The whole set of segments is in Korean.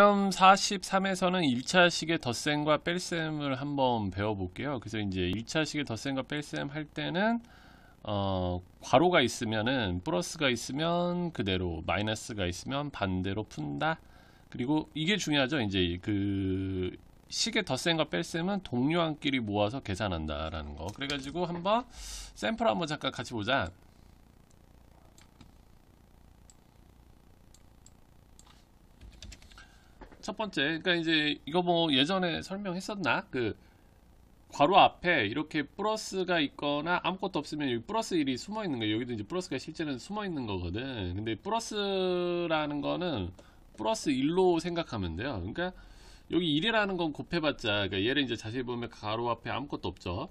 시험 43에서는 1차식의 덧셈과 뺄셈을 한번 배워볼게요. 그래서 이제 1차식의 덧셈과 뺄셈 할 때는 어, 괄호가 있으면은 플러스가 있으면 그대로 마이너스가 있으면 반대로 푼다. 그리고 이게 중요하죠. 이제 그 식의 덧셈과 뺄셈은 동료한끼리 모아서 계산한다라는 거. 그래가지고 한번 샘플 한번 잠깐 같이 보자. 첫 번째, 그러니까 이제 이거 뭐 예전에 설명했었나? 그 괄호 앞에 이렇게 플러스가 있거나 아무것도 없으면 여기 플러스 1이 숨어 있는 거예요. 여기도 이제 플러스가 실제는 숨어 있는 거거든. 근데 플러스라는 거는 플러스 1로 생각하면 돼요. 그러니까 여기 1이라는 건 곱해봤자, 그러니까 얘를 이제 자세히 보면 괄호 앞에 아무것도 없죠.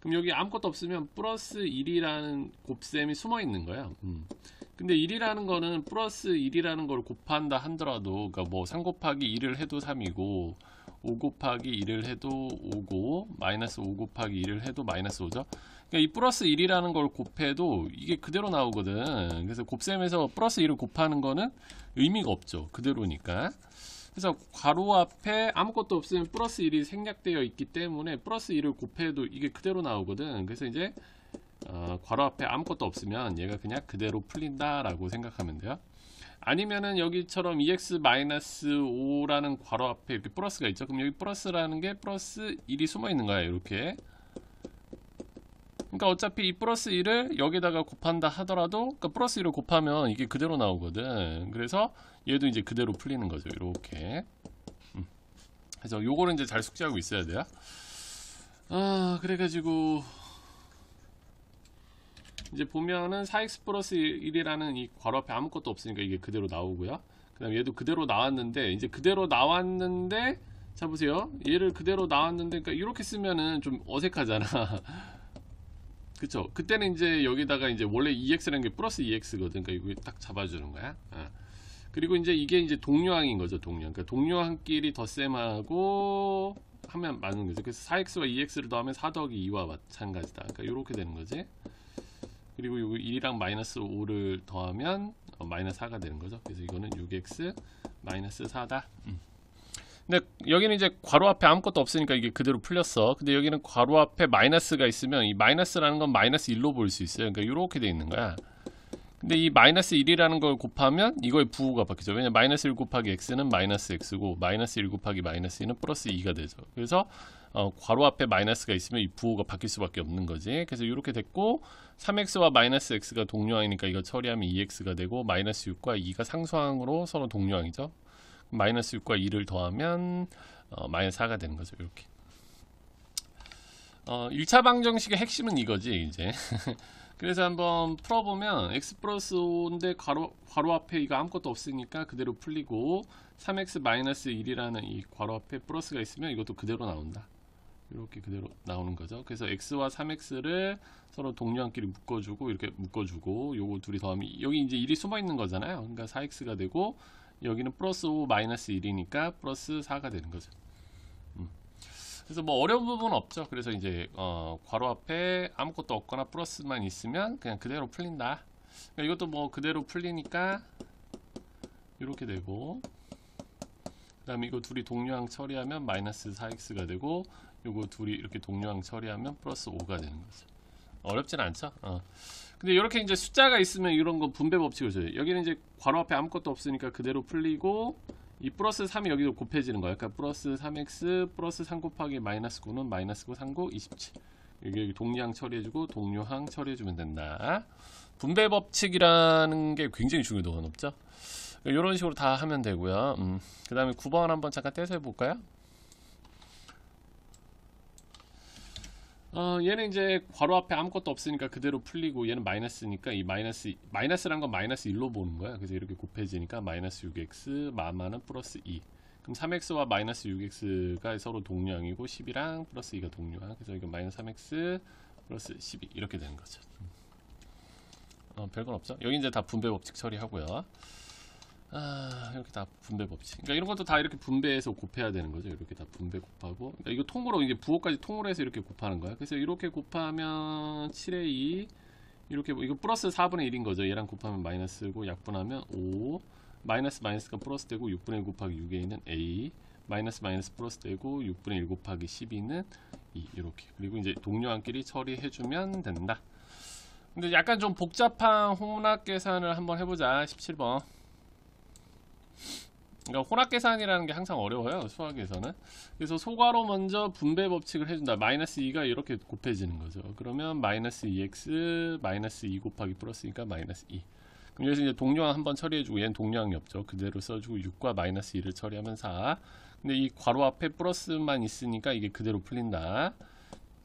그럼 여기 아무것도 없으면 플러스 1이라는 곱셈이 숨어 있는 거야. 음. 근데 1이라는 거는 플러스 1이라는 걸 곱한다 한더라도 그러니까 뭐3 곱하기 1을 해도 3이고 5 곱하기 1을 해도 5고 마이너스 5 곱하기 1을 해도 마이너스 5죠. 그러니까 이 플러스 1이라는 걸 곱해도 이게 그대로 나오거든. 그래서 곱셈에서 플러스 1을 곱하는 거는 의미가 없죠. 그대로니까. 그래서 괄호 앞에 아무것도 없으면 플러스 1이 생략되어 있기 때문에 플러스 1을 곱해도 이게 그대로 나오거든. 그래서 이제 어, 괄호 앞에 아무것도 없으면 얘가 그냥 그대로 풀린다라고 생각하면 돼요. 아니면은 여기처럼 ex-5라는 괄호 앞에 이렇게 플러스가 있죠. 그럼 여기 플러스라는 게 플러스 1이 숨어 있는 거야. 이렇게. 그러니까 어차피 이 플러스 1을 여기다가 곱한다 하더라도 그러니까 플러스 1을 곱하면 이게 그대로 나오거든. 그래서 얘도 이제 그대로 풀리는 거죠. 이렇게. 음. 그래서 요거를 이제 잘 숙지하고 있어야 돼요. 아, 그래가지고 이제 보면은 4x 플러스 1이라는 이 괄호 앞에 아무것도 없으니까 이게 그대로 나오고요. 그 다음에 얘도 그대로 나왔는데 이제 그대로 나왔는데 자 보세요. 얘를 그대로 나왔는데 그러니까 이렇게 쓰면은 좀 어색하잖아. 그쵸 그때는 이제 여기다가 이제 원래 EX라는 게 플러스 EX거든 그러니까 이거 딱 잡아주는 거야 어. 그리고 이제 이게 이제 동료항인 거죠 동료항 그러니까 동료항끼리 더쌤하고 하면 맞는 거죠 그래서 4x와 e x 를 더하면 4 더하기 2와 마찬가지다 그러니까 이렇게 되는 거지 그리고 요거 1이랑 마이너스 5를 더하면 어, 마이너스 4가 되는 거죠 그래서 이거는 6x 마이너스 4다 음. 근데 여기는 이제 괄호 앞에 아무것도 없으니까 이게 그대로 풀렸어. 근데 여기는 괄호 앞에 마이너스가 있으면 이 마이너스라는 건 마이너스 1로 볼 수 있어요. 그러니까 이렇게 돼 있는 거야. 근데 이 마이너스 1이라는 걸 곱하면 이거의 부호가 바뀌죠. 왜냐면 마이너스 1 곱하기 x는 마이너스 x고 마이너스 1 곱하기 마이너스 2는 플러스 2가 되죠. 그래서 어, 괄호 앞에 마이너스가 있으면 이 부호가 바뀔 수밖에 없는 거지. 그래서 이렇게 됐고 3x와 마이너스 x가 동료항이니까 이거 처리하면 2x가 되고 마이너스 6과 2가 상수항으로 서로 동료항이죠. 마이너스 6과 2를 더하면 어, 마이너스 4가 되는 거죠. 이렇게. 어, 1차 방정식의 핵심은 이거지 이제. 그래서 한번 풀어보면 x 플러스 5인데 괄호, 괄호 앞에 이거 아무것도 없으니까 그대로 풀리고 3x 마이너스 1이라는 이 괄호 앞에 플러스가 있으면 이것도 그대로 나온다. 이렇게 그대로 나오는 거죠. 그래서 x와 3x를 서로 동류한끼리 묶어주고 이렇게 묶어주고 요거 둘이 더하면 여기 이제 1이 숨어 있는 거잖아요. 그러니까 4x가 되고 여기는 플러스 5 마이너스 1이니까 플러스 4가 되는 거죠. 음. 그래서 뭐 어려운 부분은 없죠. 그래서 이제 어, 괄호 앞에 아무것도 없거나 플러스만 있으면 그냥 그대로 풀린다. 그러니까 이것도 뭐 그대로 풀리니까 이렇게 되고 그 다음에 이거 둘이 동류항 처리하면 마이너스 4x가 되고 이거 둘이 이렇게 동류항 처리하면 플러스 5가 되는 거죠. 어렵진 않죠. 어. 근데 이렇게 이제 숫자가 있으면 이런 건 분배 법칙을 줘요. 여기는 이제 괄호 앞에 아무것도 없으니까 그대로 풀리고 이 플러스 3이 여기도 곱해지는 거예요. 그러니까 플러스 3x 플러스 3 곱하기 마이너스 9는 마이너스 9 3고 27. 여기, 여기 동량 처리해주고 동료항 처리해주면 된다. 분배 법칙이라는 게 굉장히 중요도가 높죠. 이런 식으로 다 하면 되고요. 음. 그 다음에 9번 한번 잠깐 떼서 해볼까요? 어, 얘는 이제 괄호 앞에 아무것도 없으니까 그대로 풀리고 얘는 마이너스니까 이 마이너스 마이너스란 건 마이너스 1로 보는 거야. 그래서 이렇게 곱해지니까 마이너스 6x 마마는 플러스 2. 그럼 3x와 마이너스 6x가 서로 동량이고 10이랑 플러스 2가 동료야. 그래서 이거 마이너스 3x 플러스 12 이렇게 되는 거죠. 음. 어, 별건 없죠. 여기 이제 다 분배 법칙 처리하고요. 아 이렇게 다 분배 법칙 그러니까 이런 것도 다 이렇게 분배해서 곱해야 되는 거죠 이렇게 다 분배 곱하고 그러니까 이거 통으로 이제 부호까지 통으로 해서 이렇게 곱하는 거야 그래서 이렇게 곱하면 7에 2 이렇게 뭐 이거 플러스 4분의 1인 거죠 얘랑 곱하면 마이너스고 약분하면 5 마이너스 마이너스가 플러스 되고 6분의 1 곱하기 6에 있는 A 마이너스 마이너스 플러스 되고 6분의 1 곱하기 12는 2 이렇게 그리고 이제 동료한끼리 처리해주면 된다 근데 약간 좀 복잡한 혼합 계산을 한번 해보자 17번 그러니까 혼합 계산이라는 게 항상 어려워요 수학에서는 그래서 소괄호 먼저 분배 법칙을 해준다 마이너스 2가 이렇게 곱해지는 거죠 그러면 마이너스 2x 마이너스 2 곱하기 플러스니까 마이너스 2 그럼 여기서 이제 동료항 한번 처리해주고 얘는 동료항이 없죠 그대로 써주고 6과 마이너스 2를 처리하면 4 근데 이 괄호 앞에 플러스만 있으니까 이게 그대로 풀린다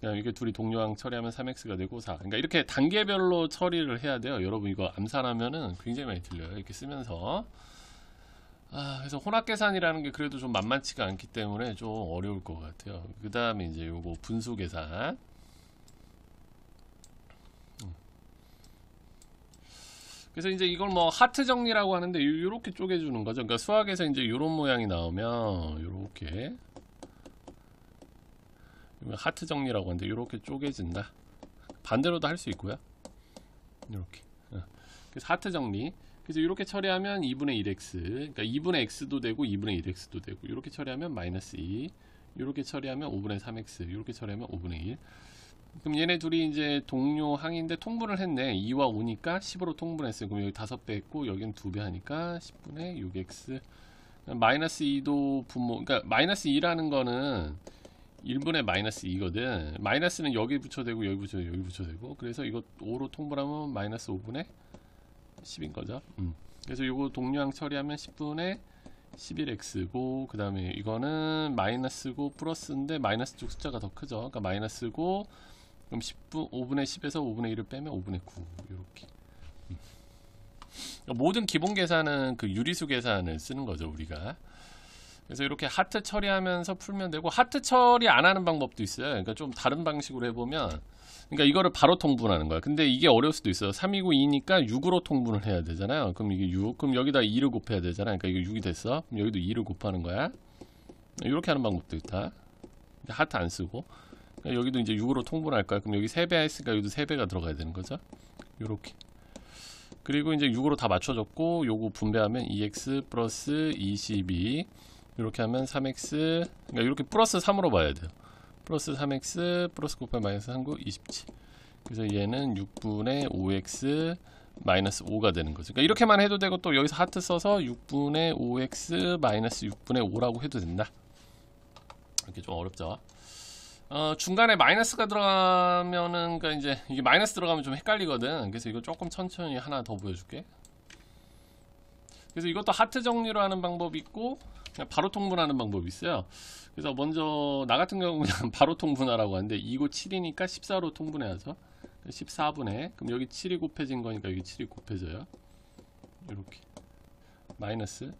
그냥 이게 렇 둘이 동료항 처리하면 3x가 되고 4 그러니까 이렇게 단계별로 처리를 해야 돼요 여러분 이거 암산하면은 굉장히 많이 틀려요 이렇게 쓰면서 아, 그래서 혼합 계산이라는 게 그래도 좀 만만치가 않기 때문에 좀 어려울 것 같아요. 그 다음에 이제 요거 분수 계산. 음. 그래서 이제 이걸 뭐 하트 정리라고 하는데 이렇게 쪼개주는 거죠. 그러니까 수학에서 이제 이런 모양이 나오면 이렇게 하트 정리라고 하는데 이렇게 쪼개진다. 반대로도 할 수 있고요. 이렇게. 어. 그래서 하트 정리. 그래서 이렇게 처리하면 2분의 1x 그러니까 2분의 x도 되고 2분의 1x도 되고 이렇게 처리하면 마이너스 2 이렇게 처리하면 5분의 3x 이렇게 처리하면 5분의 1 그럼 얘네 둘이 이제 동료 항인데 통분을 했네 2와 5니까 10으로 통분했어요 그럼 여기 5배 했고 여기는 2배 하니까 10분의 6x 그러니까 마이너스 2도 분모 그러니까 마이너스 2라는 거는 1분의 마이너스 2거든 마이너스는 여기 붙여되고 여기 붙여되고 여기 붙여되고 그래서 이거 5로 통분하면 마이너스 5분의 10인 거죠. 음. 그래서 이거 동량 처리하면 1 0분에 11x고 그 다음에 이거는 마이너스고 플러스인데 마이너스 쪽 숫자가 더 크죠. 그러니까 마이너스고 그럼 10분 5분의 10에서 5분의 1을 빼면 5분의 9 이렇게. 음. 모든 기본 계산은 그 유리수 계산을 쓰는 거죠 우리가. 그래서 이렇게 하트 처리하면서 풀면 되고 하트 처리 안 하는 방법도 있어요. 그러니까 좀 다른 방식으로 해보면 그러니까 이거를 바로 통분하는 거야. 근데 이게 어려울 수도 있어요. 3이고2니까 6으로 통분을 해야 되잖아요. 그럼 이게 6, 그럼 여기다 2를 곱해야 되잖아. 그러니까 이게 6이 됐어. 그럼 여기도 2를 곱하는 거야. 이렇게 하는 방법도 있다. 하트 안 쓰고. 그러니까 여기도 이제 6으로 통분할 거야. 그럼 여기 3배 했으니까 여기도 3배가 들어가야 되는 거죠. 이렇게 그리고 이제 6으로 다 맞춰졌고 요거 분배하면 2x 플러스 22 이렇게 하면 3x 그러니까 이렇게 플러스 3으로 봐야 돼요. 플러스 3x 플러스 9하기 마이너스 3구 27 그래서 얘는 6분의 5x 마이너스 5가 되는 거죠 그러니까 이렇게만 해도 되고 또 여기서 하트 써서 6분의 5x 마이너스 6분의 5라고 해도 된다 이렇게 좀 어렵죠 어, 중간에 마이너스가 들어가면은 그러니까 이제 이게 마이너스 들어가면 좀 헷갈리거든 그래서 이거 조금 천천히 하나 더 보여줄게 그래서 이것도 하트 정리로 하는 방법이 있고 바로 통분하는 방법이 있어요. 그래서 먼저 나 같은 경우는 바로 통분하라고 하는데 2고 7이니까 14로 통분해야죠. 14분의 그럼 여기 7이 곱해진 거니까 여기 7이 곱해져요. 이렇게 마이너스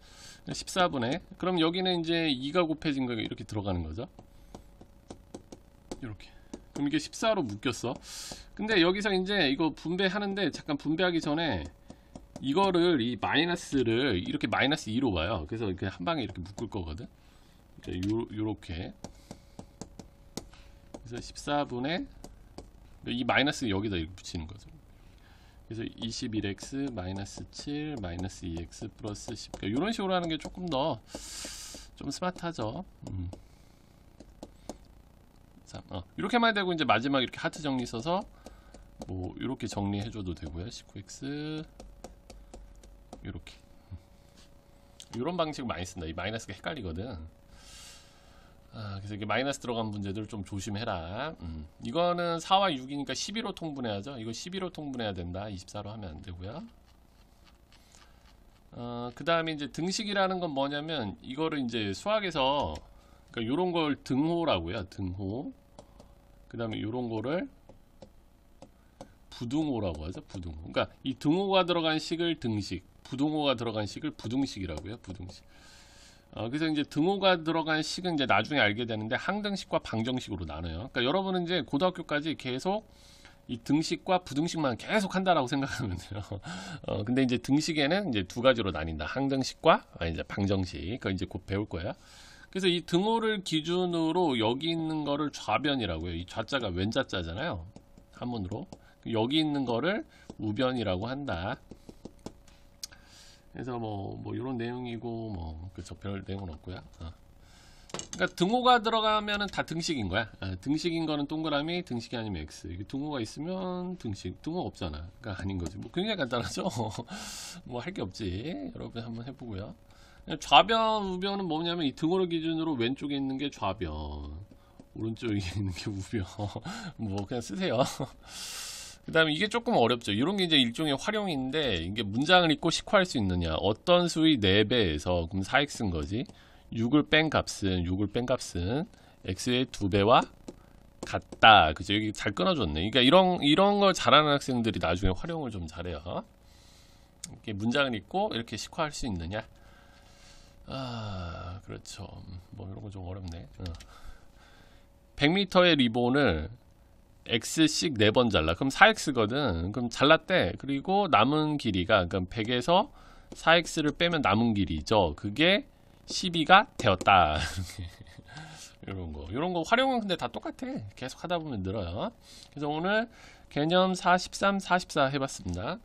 14분의 그럼 여기는 이제 2가 곱해진 거니까 이렇게 들어가는 거죠. 이렇게 그럼 이게 14로 묶였어. 근데 여기서 이제 이거 분배하는데 잠깐 분배하기 전에 이거를 이 마이너스를 이렇게 마이너스 2로 봐요. 그래서 이렇게 한 방에 이렇게 묶을 거거든. 이제 요, 요렇게. 그래서 14분의 이 마이너스 여기다 이렇게 붙이는 거죠. 그래서 21x 마이너스 7 마이너스 2x 플러스 10. 그러니까 이런 식으로 하는 게 조금 더 좀 스마트하죠. 음. 3. 어. 이렇게만 되고 이제 마지막 이렇게 하트 정리 써서 뭐 이렇게 정리해줘도 되고요. 19x 이렇게 이런 방식 많이 쓴다 이 마이너스가 헷갈리거든 아, 그래서 이게 마이너스 들어간 문제들 좀 조심해라 음. 이거는 4와 6이니까 1 1호 통분해야죠 이거 1 1호 통분해야 된다 24로 하면 안되고요 어, 그 다음에 이제 등식이라는 건 뭐냐면 이거를 이제 수학에서 그러니까 요런 걸 등호라고요 등호 그 다음에 요런 거를 부등호라고 하죠 부등호 그러니까 이 등호가 들어간 식을 등식 부등호가 들어간 식을 부등식이라고요. 부등식. 어, 그래서 이제 등호가 들어간 식은 이제 나중에 알게 되는데 항등식과 방정식으로 나눠요. 그러니까 여러분은 이제 고등학교까지 계속 이 등식과 부등식만 계속 한다라고 생각하면 돼요. 어, 근데 이제 등식에는 이제 두 가지로 나뉜다. 항등식과 아, 이제 방정식. 그거 이제 곧 배울 거예요 그래서 이 등호를 기준으로 여기 있는 거를 좌변이라고 해요. 이 좌자가 왼자자잖아요. 한문으로. 여기 있는 거를 우변이라고 한다. 그래서 뭐, 뭐, 요런 내용이고, 뭐, 그쵸. 별 내용은 없고요 어. 그러니까 등호가 들어가면은 다 등식인 거야. 어, 등식인 거는 동그라미, 등식이 아니면 x. 이게 등호가 있으면 등식, 등호 없잖아. 그러니까 아닌 거지. 뭐 굉장히 간단하죠. 뭐 할 게 없지. 여러분 한번 해보고요. 좌변, 우변은 뭐냐면 이 등호를 기준으로 왼쪽에 있는 게 좌변, 오른쪽에 있는 게 우변. 뭐 그냥 쓰세요. 그 다음에 이게 조금 어렵죠. 이런 게 이제 일종의 활용인데 이게 문장을 읽고 식화할 수 있느냐. 어떤 수의 4배에서 그럼 4x인 거지. 6을 뺀 값은 6을 뺀 값은 x의 2배와 같다. 그죠? 여기 잘 끊어줬네. 그러니까 이런 이런 걸 잘하는 학생들이 나중에 활용을 좀 잘해요. 이렇게 문장을 읽고 이렇게 식화할 수 있느냐. 아, 그렇죠. 음, 뭐 이런 거 좀 어렵네. 100m의 어. 리본을 x씩 4번 잘라. 그럼 4x거든. 그럼 잘랐대. 그리고 남은 길이가 그러니까 100에서 4x를 빼면 남은 길이죠. 그게 12가 되었다. 이런 거. 이런 거 활용은 근데 다 똑같아. 계속 하다 보면 늘어요. 그래서 오늘 개념 43, 44 해봤습니다.